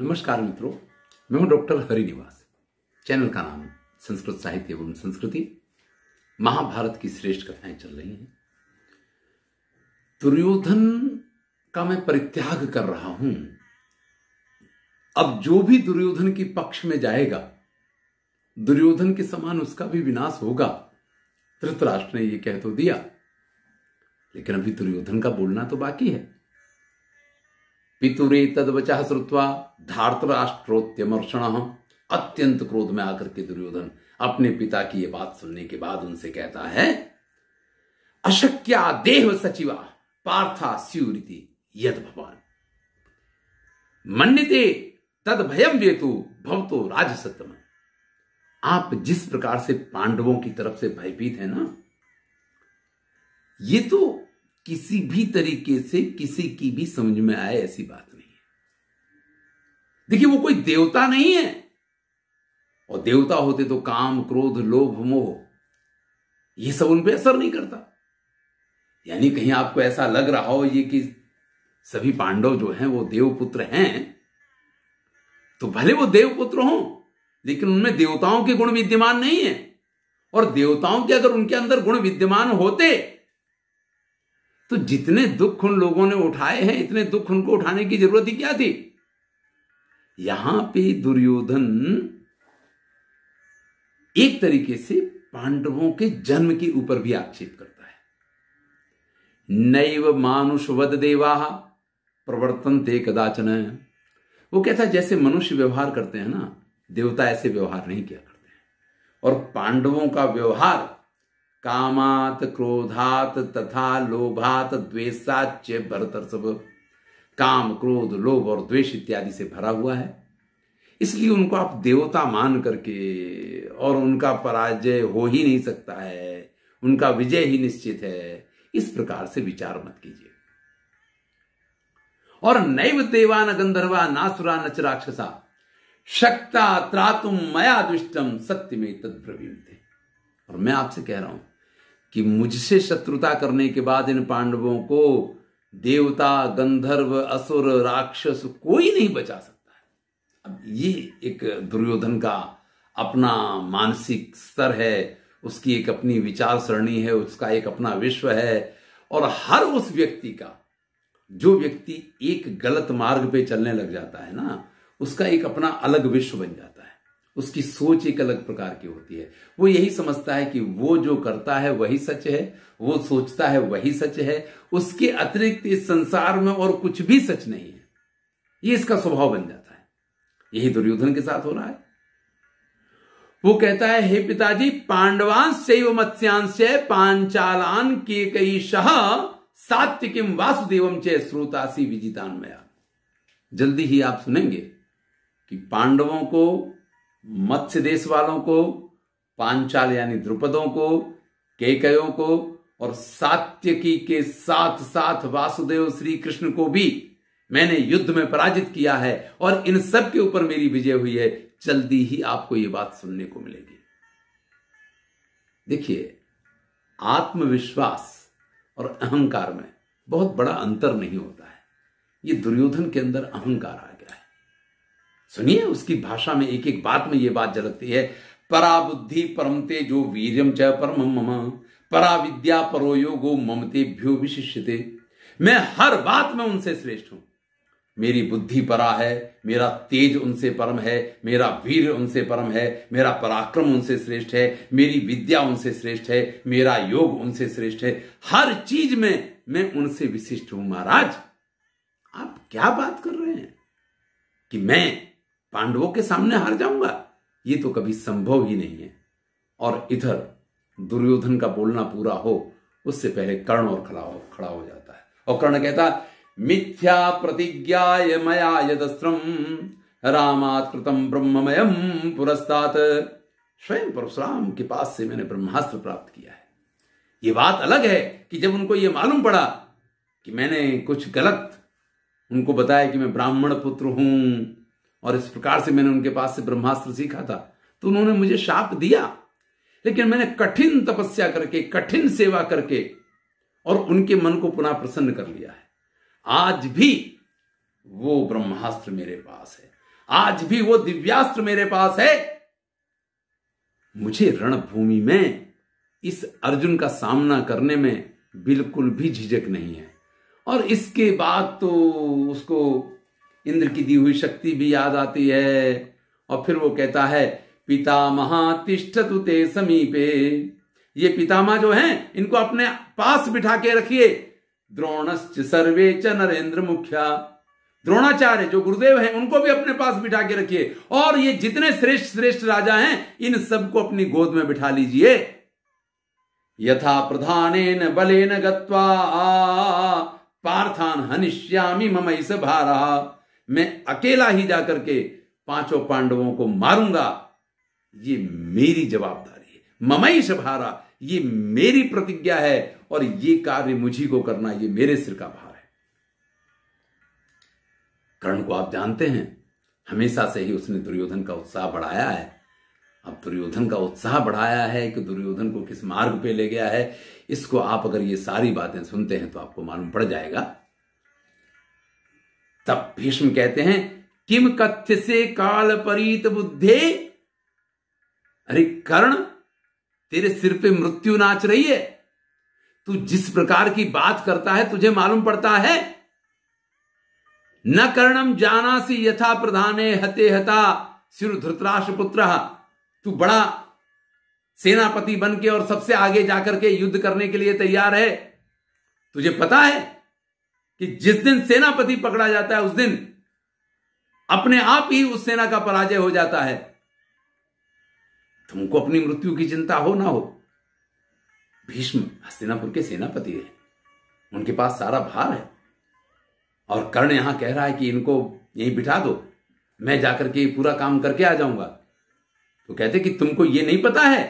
नमस्कार मित्रों मैं हूं डॉक्टर हरिनिवास चैनल का नाम संस्कृत साहित्य एवं संस्कृति महाभारत की श्रेष्ठ कथाएं चल रही हैं दुर्योधन का मैं परित्याग कर रहा हूं अब जो भी दुर्योधन के पक्ष में जाएगा दुर्योधन के समान उसका भी विनाश होगा धृतराष्ट्र ने यह कह तो दिया लेकिन अभी दुर्योधन का बोलना तो बाकी है पितुरेतद श्रुवा धार्तराष्ट्रोत्यमर्षण अत्यंत क्रोध में आकर के दुर्योधन अपने पिता की यह बात सुनने के बाद उनसे कहता है अशक्या देह सचिवा पार्था स्यूरिति यद भगवान मन्यते तद भयम वेतु भवतो राजसतम आप जिस प्रकार से पांडवों की तरफ से भयभीत है ना ये तो किसी भी तरीके से किसी की भी समझ में आए ऐसी बात नहीं है देखिए वो कोई देवता नहीं है और देवता होते तो काम क्रोध लोभ मोह ये सब उन पर असर नहीं करता यानी कहीं आपको ऐसा लग रहा हो ये कि सभी पांडव जो हैं वो देवपुत्र हैं तो भले वो देवपुत्र हों लेकिन उनमें देवताओं के गुण विद्यमान नहीं है और देवताओं के अगर उनके अंदर गुण विद्यमान होते तो जितने दुख उन लोगों ने उठाए हैं इतने दुख उनको उठाने की जरूरत ही क्या थी यहां पे दुर्योधन एक तरीके से पांडवों के जन्म के ऊपर भी आक्षेप करता है नैव मानुष वद देवा प्रवर्तन ते कदाचन वो कहता जैसे मनुष्य व्यवहार करते हैं ना देवता ऐसे व्यवहार नहीं किया करते हैं और पांडवों का व्यवहार कामात क्रोधात तथा लोभात द्वेषाच सब काम क्रोध लोभ और द्वेष इत्यादि से भरा हुआ है इसलिए उनको आप देवता मान करके और उनका पराजय हो ही नहीं सकता है उनका विजय ही निश्चित है इस प्रकार से विचार मत कीजिए और नैव देवा न गंधर्वा नासुरा नच राक्षसा शक्ता त्रातुम मया दुष्टम सत्य में तद और मैं आपसे कह रहा हूं कि मुझसे शत्रुता करने के बाद इन पांडवों को देवता गंधर्व असुर राक्षस कोई नहीं बचा सकता है अब ये एक दुर्योधन का अपना मानसिक स्तर है उसकी एक अपनी विचार सरणी है उसका एक अपना विश्व है और हर उस व्यक्ति का जो व्यक्ति एक गलत मार्ग पे चलने लग जाता है ना उसका एक अपना अलग विश्व बन जाता है उसकी सोच एक अलग प्रकार की होती है वो यही समझता है कि वो जो करता है वही सच है वो सोचता है वही सच है उसके अतिरिक्त इस संसार में और कुछ भी सच नहीं है ये इसका स्वभाव बन जाता है यही दुर्योधन के साथ हो रहा है वो कहता है हे पिताजी पांडवांश मत्स्यांश पांचालान के कई शाह किम वासुदेवम च श्रोतासी विजितान्मया जल्दी ही आप सुनेंगे कि पांडवों को मत्स्य देश वालों को पांचाल यानी द्रुपदों को केकयों को और सात्यकी के साथ साथ वासुदेव श्री कृष्ण को भी मैंने युद्ध में पराजित किया है और इन सब के ऊपर मेरी विजय हुई है जल्दी ही आपको यह बात सुनने को मिलेगी देखिए आत्मविश्वास और अहंकार में बहुत बड़ा अंतर नहीं होता है ये दुर्योधन के अंदर अहंकार सुनिए उसकी भाषा में एक एक बात में ये बात झलकती है पराबुद्धि परमते जो वीरम च परम मम पराविद्या परो योगो ममते भ्यो विशिष्यते मैं हर बात में उनसे श्रेष्ठ हूं मेरी बुद्धि परा है मेरा तेज उनसे परम है मेरा वीर उनसे परम है मेरा पराक्रम उनसे श्रेष्ठ है मेरी विद्या उनसे श्रेष्ठ है मेरा योग उनसे श्रेष्ठ है हर चीज में मैं उनसे विशिष्ट हूं महाराज आप क्या बात कर रहे हैं कि मैं पांडवों के सामने हार जाऊंगा ये तो कभी संभव ही नहीं है और इधर दुर्योधन का बोलना पूरा हो उससे पहले कर्ण और खड़ा हो खड़ा हो जाता है और कर्ण कहता मिथ्या प्रतिज्ञा मया यदस्त्रम रामात ब्रह्ममयम पुरस्तात स्वयं परशुराम के पास से मैंने ब्रह्मास्त्र प्राप्त किया है ये बात अलग है कि जब उनको यह मालूम पड़ा कि मैंने कुछ गलत उनको बताया कि मैं ब्राह्मण पुत्र हूं और इस प्रकार से मैंने उनके पास से ब्रह्मास्त्र सीखा था तो उन्होंने मुझे शाप दिया लेकिन मैंने कठिन तपस्या करके कठिन सेवा करके और उनके मन को पुनः प्रसन्न कर लिया है आज भी वो ब्रह्मास्त्र मेरे पास है आज भी वो दिव्यास्त्र मेरे पास है मुझे रणभूमि में इस अर्जुन का सामना करने में बिल्कुल भी झिझक नहीं है और इसके बाद तो उसको इंद्र की दी हुई शक्ति भी याद आती है और फिर वो कहता है पिता महातिष्ठ ते समीपे ये पितामा जो हैं इनको अपने पास बिठा के रखिए द्रोणश्च सर्वे च नरेंद्र मुखिया द्रोणाचार्य जो गुरुदेव हैं उनको भी अपने पास बिठा के रखिए और ये जितने श्रेष्ठ श्रेष्ठ राजा हैं इन सबको अपनी गोद में बिठा लीजिए यथा प्रधानेन बलेन गत्वा पार्थान हनिष्यामी ममई से भारा मैं अकेला ही जाकर के पांचों पांडवों को मारूंगा ये मेरी जवाबदारी है ममई सभारा ये मेरी प्रतिज्ञा है और ये कार्य मुझी को करना ये मेरे सिर का भार है कर्ण को आप जानते हैं हमेशा से ही उसने दुर्योधन का उत्साह बढ़ाया है अब दुर्योधन का उत्साह बढ़ाया है कि दुर्योधन को किस मार्ग पे ले गया है इसको आप अगर ये सारी बातें सुनते हैं तो आपको मालूम पड़ जाएगा तब भीष्म कहते हैं किम कथ्य से काल परीत बुद्धे अरे कर्ण तेरे सिर पे मृत्यु नाच रही है तू जिस प्रकार की बात करता है तुझे मालूम पड़ता है न कर्णम जाना सी यथा प्रधाने हते हता सिर धृतराष्ट्र पुत्र तू बड़ा सेनापति बन के और सबसे आगे जाकर के युद्ध करने के लिए तैयार है तुझे पता है कि जिस दिन सेनापति पकड़ा जाता है उस दिन अपने आप ही उस सेना का पराजय हो जाता है तुमको अपनी मृत्यु की चिंता हो ना हो भीष्म हस्तिनापुर के सेनापति है उनके पास सारा भार है और कर्ण यहां कह रहा है कि इनको यहीं बिठा दो मैं जाकर के पूरा काम करके आ जाऊंगा तो कहते कि तुमको यह नहीं पता है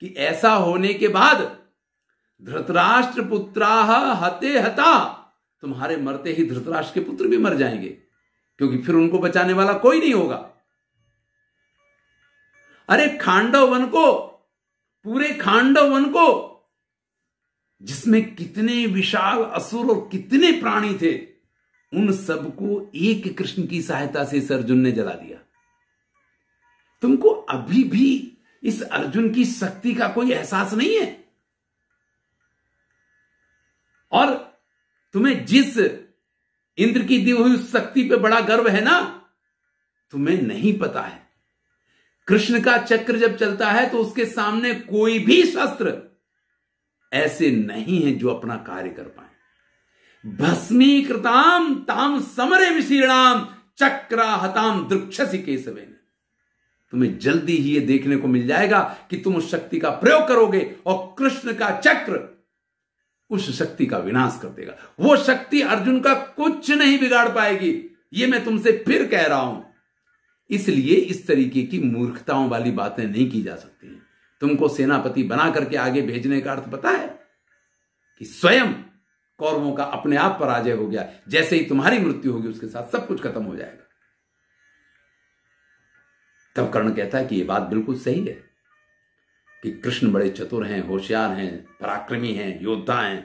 कि ऐसा होने के बाद धृतराष्ट्र पुत्रा हते हता तुम्हारे मरते ही धृतराष्ट्र के पुत्र भी मर जाएंगे क्योंकि फिर उनको बचाने वाला कोई नहीं होगा अरे खांडव वन को पूरे खांडव वन को जिसमें कितने विशाल असुर और कितने प्राणी थे उन सबको एक कृष्ण की सहायता से इस अर्जुन ने जला दिया तुमको अभी भी इस अर्जुन की शक्ति का कोई एहसास नहीं है और तुम्हें जिस इंद्र की दी हुई उस शक्ति पे बड़ा गर्व है ना तुम्हें नहीं पता है कृष्ण का चक्र जब चलता है तो उसके सामने कोई भी शस्त्र ऐसे नहीं है जो अपना कार्य कर पाए भस्मीकृताम ताम समरे विशीर्णाम चक्रा हताम दृक्षसी केसवे ने तुम्हें जल्दी ही यह देखने को मिल जाएगा कि तुम उस शक्ति का प्रयोग करोगे और कृष्ण का चक्र उस शक्ति का विनाश कर देगा वो शक्ति अर्जुन का कुछ नहीं बिगाड़ पाएगी ये मैं तुमसे फिर कह रहा हूं इसलिए इस तरीके की मूर्खताओं वाली बातें नहीं की जा सकती हैं तुमको सेनापति बना करके आगे भेजने का अर्थ पता है कि स्वयं कौरवों का अपने आप पराजय हो गया जैसे ही तुम्हारी मृत्यु होगी उसके साथ सब कुछ खत्म हो जाएगा तब कर्ण कहता है कि यह बात बिल्कुल सही है कि कृष्ण बड़े चतुर हैं होशियार हैं पराक्रमी हैं योद्धा हैं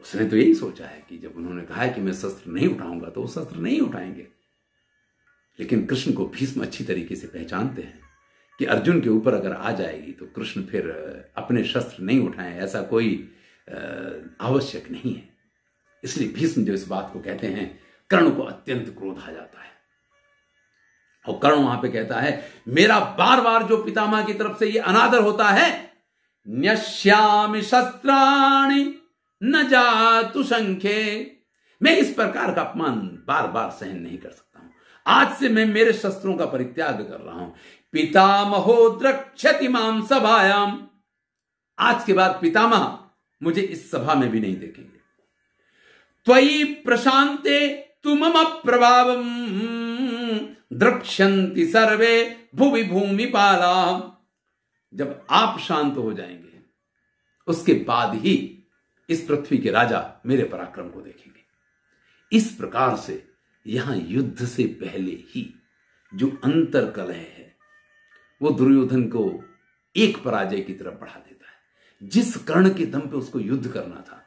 उसने तो यही सोचा है कि जब उन्होंने कहा है कि मैं शस्त्र नहीं उठाऊंगा तो वो शस्त्र नहीं उठाएंगे लेकिन कृष्ण को भीष्म अच्छी तरीके से पहचानते हैं कि अर्जुन के ऊपर अगर आ जाएगी तो कृष्ण फिर अपने शस्त्र नहीं उठाए ऐसा कोई आवश्यक नहीं है इसलिए भीष्म जो इस बात को कहते हैं कर्ण को अत्यंत क्रोध आ जाता है और कर्ण वहां पे कहता है मेरा बार बार जो पितामह की तरफ से ये अनादर होता है न्यश्यामि शस्त्राणी न जातु संख्य मैं इस प्रकार का अपमान बार बार सहन नहीं कर सकता हूं आज से मैं मेरे शस्त्रों का परित्याग कर रहा हूं पितामहो द्रक्षति माम सभायाम आज के बाद पितामह मुझे इस सभा में भी नहीं देखेंगे त्वयि प्रशांते तुम प्रभावम द्रक्षंति सर्वे भूवि भूमि पाला जब आप शांत हो जाएंगे उसके बाद ही इस पृथ्वी के राजा मेरे पराक्रम को देखेंगे इस प्रकार से यहां युद्ध से पहले ही जो अंतर कलह है वो दुर्योधन को एक पराजय की तरफ बढ़ा देता है जिस कर्ण के दम पे उसको युद्ध करना था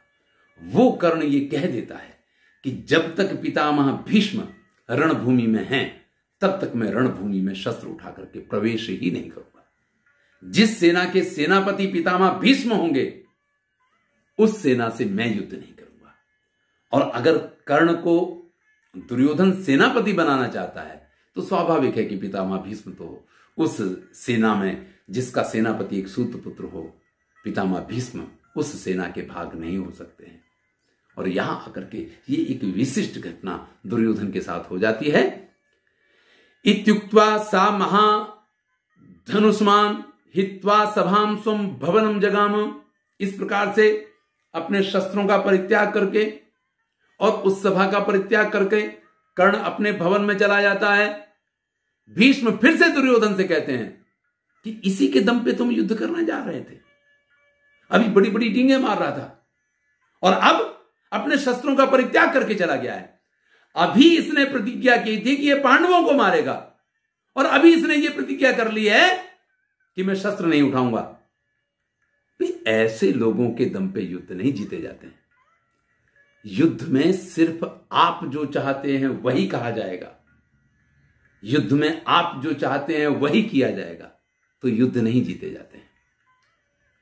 वो कर्ण ये कह देता है कि जब तक पितामह भीष्म रणभूमि में हैं तब तक मैं रणभूमि में शस्त्र उठा करके प्रवेश ही नहीं करूंगा जिस सेना के सेनापति पितामा भीष्म होंगे उस सेना से मैं युद्ध नहीं करूंगा और अगर कर्ण को दुर्योधन सेनापति बनाना चाहता है तो स्वाभाविक है कि पितामा भीष्म तो उस सेना में जिसका सेनापति एक सूत पुत्र हो पितामा भीष्म उस सेना के भाग नहीं हो सकते हैं और यहां आकर के ये एक विशिष्ट घटना दुर्योधन के साथ हो जाती है इत्युक्त्वा सा महा धनुष्मान हित्वा सभाम स्वम भवनम जगाम इस प्रकार से अपने शस्त्रों का परित्याग करके और उस सभा का परित्याग करके कर्ण अपने भवन में चला जाता है भीष्म फिर से दुर्योधन से कहते हैं कि इसी के दम पे तुम युद्ध करने जा रहे थे अभी बड़ी बड़ी डींगे मार रहा था और अब अपने शस्त्रों का परित्याग करके चला गया है अभी इसने प्रतिज्ञा की थी कि यह पांडवों को मारेगा और अभी इसने यह प्रतिज्ञा कर ली है कि मैं शस्त्र नहीं उठाऊंगा तो ऐसे लोगों के दम पे युद्ध नहीं जीते जाते हैं युद्ध में सिर्फ आप जो चाहते हैं वही कहा जाएगा युद्ध में आप जो चाहते हैं वही किया जाएगा तो युद्ध नहीं जीते जाते हैं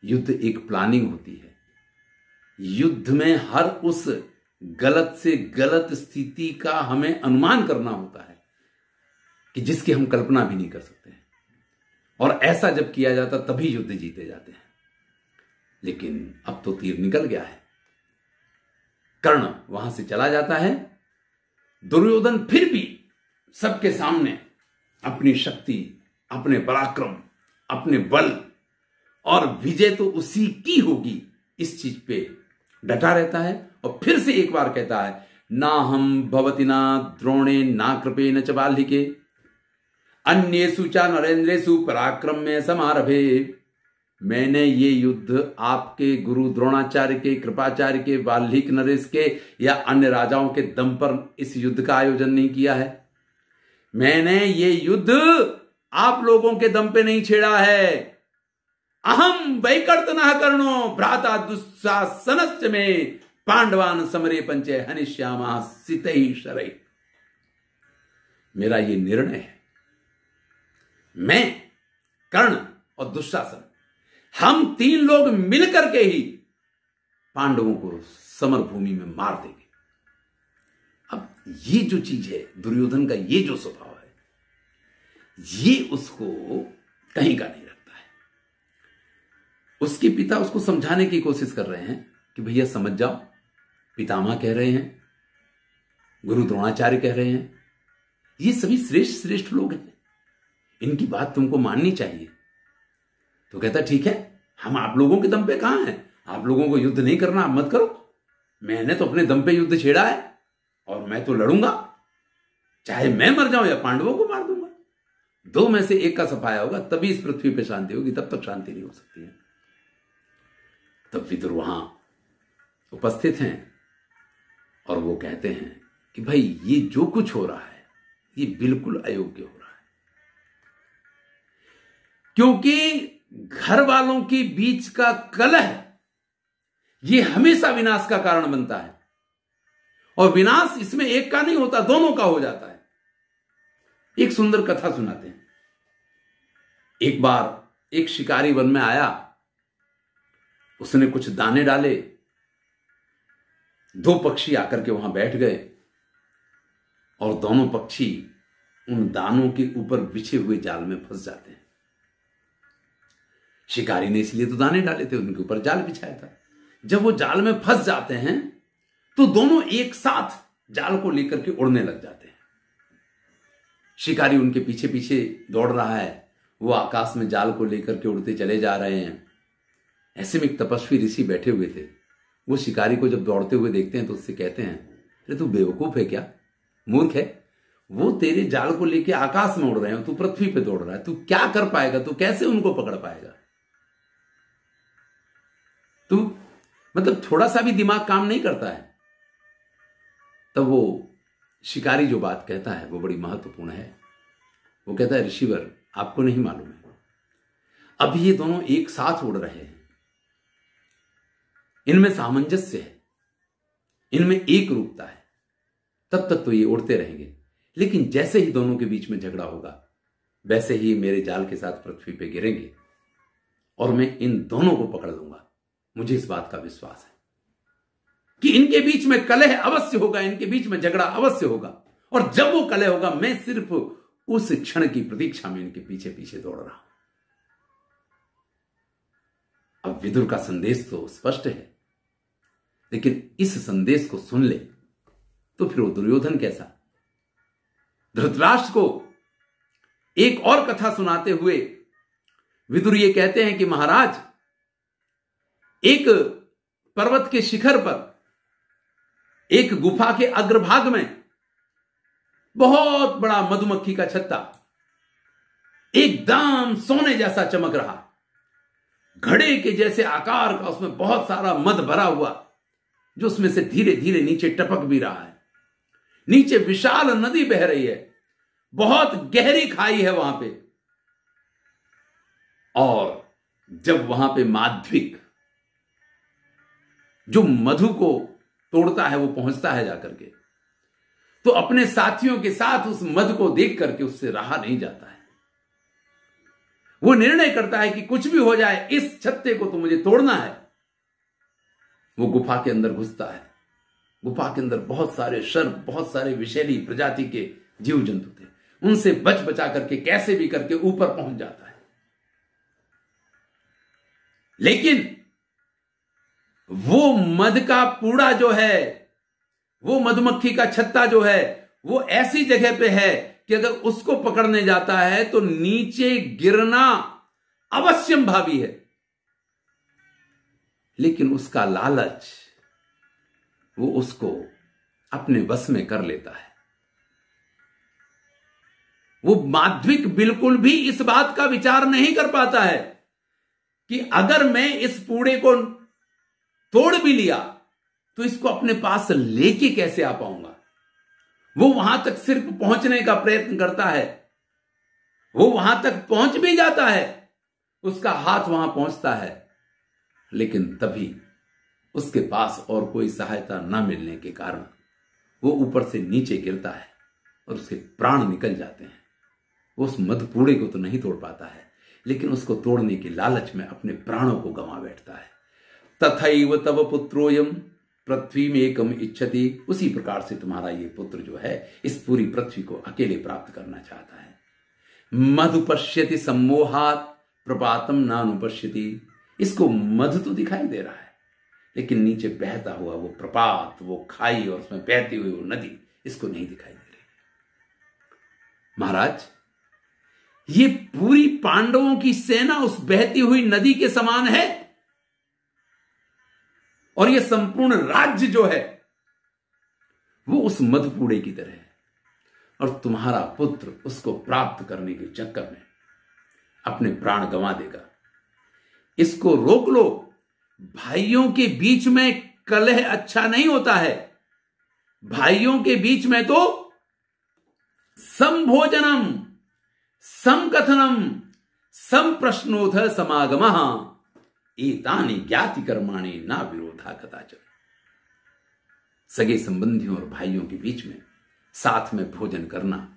युद्ध एक प्लानिंग होती है युद्ध में हर उस गलत से गलत स्थिति का हमें अनुमान करना होता है कि जिसकी हम कल्पना भी नहीं कर सकते हैं और ऐसा जब किया जाता तभी युद्ध जीते जाते हैं लेकिन अब तो तीर निकल गया है कर्ण वहां से चला जाता है दुर्योधन फिर भी सबके सामने अपनी शक्ति अपने पराक्रम अपने बल और विजय तो उसी की होगी इस चीज पे डटा रहता है और फिर से एक बार कहता है ना हम भवती ना द्रोणे ना कृपे न चबालिके अन्य चा नरेंद्रेशु पराक्रम में समारभे मैंने ये युद्ध आपके गुरु द्रोणाचार्य के कृपाचार्य के वाल्मीकि नरेश के या अन्य राजाओं के दम पर इस युद्ध का आयोजन नहीं किया है मैंने ये युद्ध आप लोगों के दम पे नहीं छेड़ा है अहम वैकर्तन कर्णो भ्राता दुस्साहन में पांडवान समरे पंचे हनिश्यामा सित मेरा ये निर्णय है मैं कर्ण और दुशासन हम तीन लोग मिलकर के ही पांडवों को समर भूमि में मार देंगे अब ये जो चीज है दुर्योधन का ये जो स्वभाव है ये उसको कहीं का नहीं उसके पिता उसको समझाने की कोशिश कर रहे हैं कि भैया समझ जाओ पितामा कह रहे हैं गुरु द्रोणाचार्य कह रहे हैं ये सभी श्रेष्ठ श्रेष्ठ लोग हैं इनकी बात तुमको माननी चाहिए तो कहता ठीक है हम आप लोगों के दम पे कहां हैं आप लोगों को युद्ध नहीं करना आप मत करो मैंने तो अपने दम पे युद्ध छेड़ा है और मैं तो लड़ूंगा चाहे मैं मर जाऊं या पांडवों को मार दूंगा दो में से एक का सफाया होगा तभी इस पृथ्वी पर शांति होगी तब तक शांति नहीं हो सकती है तब विदुर वहां उपस्थित हैं और वो कहते हैं कि भाई ये जो कुछ हो रहा है ये बिल्कुल अयोग्य हो रहा है क्योंकि घर वालों के बीच का कलह ये हमेशा विनाश का कारण बनता है और विनाश इसमें एक का नहीं होता दोनों का हो जाता है एक सुंदर कथा सुनाते हैं एक बार एक शिकारी वन में आया उसने कुछ दाने डाले दो पक्षी आकर के वहां बैठ गए और दोनों पक्षी उन दानों के ऊपर बिछे हुए जाल में फंस जाते हैं शिकारी ने इसलिए तो दाने डाले थे उनके ऊपर जाल बिछाया था जब वो जाल में फंस जाते हैं तो दोनों एक साथ जाल को लेकर के उड़ने लग जाते हैं शिकारी उनके पीछे पीछे दौड़ रहा है वो आकाश में जाल को लेकर के उड़ते चले जा रहे हैं ऐसे में एक तपस्वी ऋषि बैठे हुए थे वो शिकारी को जब दौड़ते हुए देखते हैं तो उससे कहते हैं अरे तू बेवकूफ है क्या मूर्ख है वो तेरे जाल को लेके आकाश में उड़ रहे हो तू पृथ्वी पे दौड़ रहा है तू क्या कर पाएगा तू कैसे उनको पकड़ पाएगा तू मतलब थोड़ा सा भी दिमाग काम नहीं करता है तब वो शिकारी जो बात कहता है वो बड़ी महत्वपूर्ण है वो कहता है ऋषिवर आपको नहीं मालूम है अभी ये दोनों एक साथ उड़ रहे हैं इनमें सामंजस्य है इनमें एक रूपता है तब तक तो ये उड़ते रहेंगे लेकिन जैसे ही दोनों के बीच में झगड़ा होगा वैसे ही मेरे जाल के साथ पृथ्वी पे गिरेंगे और मैं इन दोनों को पकड़ लूंगा मुझे इस बात का विश्वास है कि इनके बीच में कलह अवश्य होगा इनके बीच में झगड़ा अवश्य होगा और जब वो कलह होगा मैं सिर्फ उस क्षण की प्रतीक्षा में इनके पीछे पीछे दौड़ रहा हूं अब विदुर का संदेश तो स्पष्ट है लेकिन इस संदेश को सुन ले तो फिर वो दुर्योधन कैसा धृतराष्ट्र को एक और कथा सुनाते हुए विदुर ये कहते हैं कि महाराज एक पर्वत के शिखर पर एक गुफा के अग्रभाग में बहुत बड़ा मधुमक्खी का छत्ता एकदम सोने जैसा चमक रहा घड़े के जैसे आकार का उसमें बहुत सारा मध भरा हुआ जो उसमें से धीरे धीरे नीचे टपक भी रहा है नीचे विशाल नदी बह रही है बहुत गहरी खाई है वहां पे और जब वहां पे माध्विक जो मधु को तोड़ता है वो पहुंचता है जाकर के तो अपने साथियों के साथ उस मध को देख करके उससे रहा नहीं जाता है वो निर्णय करता है कि कुछ भी हो जाए इस छत्ते को तो मुझे तोड़ना है वो गुफा के अंदर घुसता है गुफा के अंदर बहुत सारे शर्प बहुत सारे विषैली प्रजाति के जीव जंतु थे उनसे बच बचा करके कैसे भी करके ऊपर पहुंच जाता है लेकिन वो मध का पूड़ा जो है वो मधुमक्खी का छत्ता जो है वो ऐसी जगह पे है कि अगर उसको पकड़ने जाता है तो नीचे गिरना अवश्यम भावी है लेकिन उसका लालच वो उसको अपने बस में कर लेता है वो माध्विक बिल्कुल भी इस बात का विचार नहीं कर पाता है कि अगर मैं इस पूड़े को तोड़ भी लिया तो इसको अपने पास लेके कैसे आ पाऊंगा वो वहां तक सिर्फ पहुंचने का प्रयत्न करता है वो वहां तक पहुंच भी जाता है उसका हाथ वहां पहुंचता है लेकिन तभी उसके पास और कोई सहायता न मिलने के कारण वो ऊपर से नीचे गिरता है और उसके प्राण निकल जाते हैं वो उस मधपूड़े को तो नहीं तोड़ पाता है लेकिन उसको तोड़ने के लालच में अपने प्राणों को गंवा बैठता है तथैव तव पुत्रोयम पृथ्वी में एकम इच्छति उसी प्रकार से तुम्हारा ये पुत्र जो है इस पूरी पृथ्वी को अकेले प्राप्त करना चाहता है मधुपश्यति सम्मोहात प्रपातम नानुपश्यति इसको मध तो दिखाई दे रहा है लेकिन नीचे बहता हुआ वो प्रपात वो खाई और उसमें बहती हुई वो नदी इसको नहीं दिखाई दे रही महाराज ये पूरी पांडवों की सेना उस बहती हुई नदी के समान है और यह संपूर्ण राज्य जो है वो उस मधपूड़े की तरह है और तुम्हारा पुत्र उसको प्राप्त करने के चक्कर में अपने प्राण गंवा देगा इसको रोक लो भाइयों के बीच में कलह अच्छा नहीं होता है भाइयों के बीच में तो संभोजनम समकथनम संप्रश्नोथ समागम एतानि ज्ञाति कर्माणी ना विरोधा कदाचन सगे संबंधियों और भाइयों के बीच में साथ में भोजन करना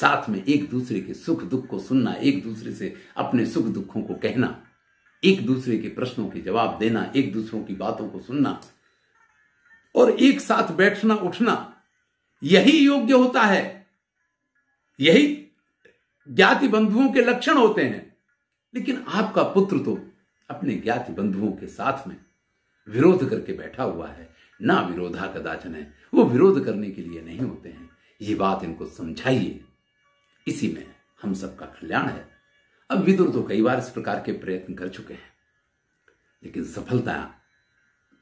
साथ में एक दूसरे के सुख दुख को सुनना एक दूसरे से अपने सुख दुखों को कहना एक दूसरे के प्रश्नों के जवाब देना एक दूसरों की बातों को सुनना और एक साथ बैठना उठना यही योग्य होता है यही ज्ञाति बंधुओं के लक्षण होते हैं लेकिन आपका पुत्र तो अपने ज्ञाति बंधुओं के साथ में विरोध करके बैठा हुआ है ना विरोधा कदाचन है वो विरोध करने के लिए नहीं होते हैं ये बात इनको समझाइए इसी में हम सबका कल्याण है अब विदुर तो, तो कई बार इस प्रकार के प्रयत्न कर चुके हैं लेकिन सफलता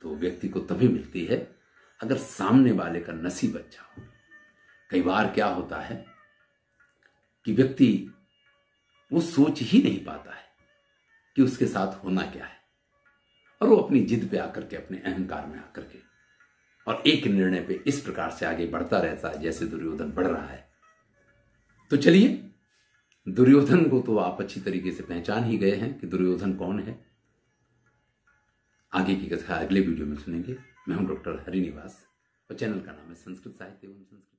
तो व्यक्ति को तभी मिलती है अगर सामने वाले का नसीब अच्छा हो कई बार क्या होता है कि व्यक्ति वो सोच ही नहीं पाता है कि उसके साथ होना क्या है और वो अपनी जिद पे आकर के अपने अहंकार में आकर के और एक निर्णय पे इस प्रकार से आगे बढ़ता रहता है जैसे दुर्योधन बढ़ रहा है तो चलिए दुर्योधन को तो आप अच्छी तरीके से पहचान ही गए हैं कि दुर्योधन कौन है आगे की कथा अगले वीडियो में सुनेंगे मैं हूं डॉक्टर हरिनिवास और चैनल का नाम है संस्कृत साहित्य एवं संस्कृत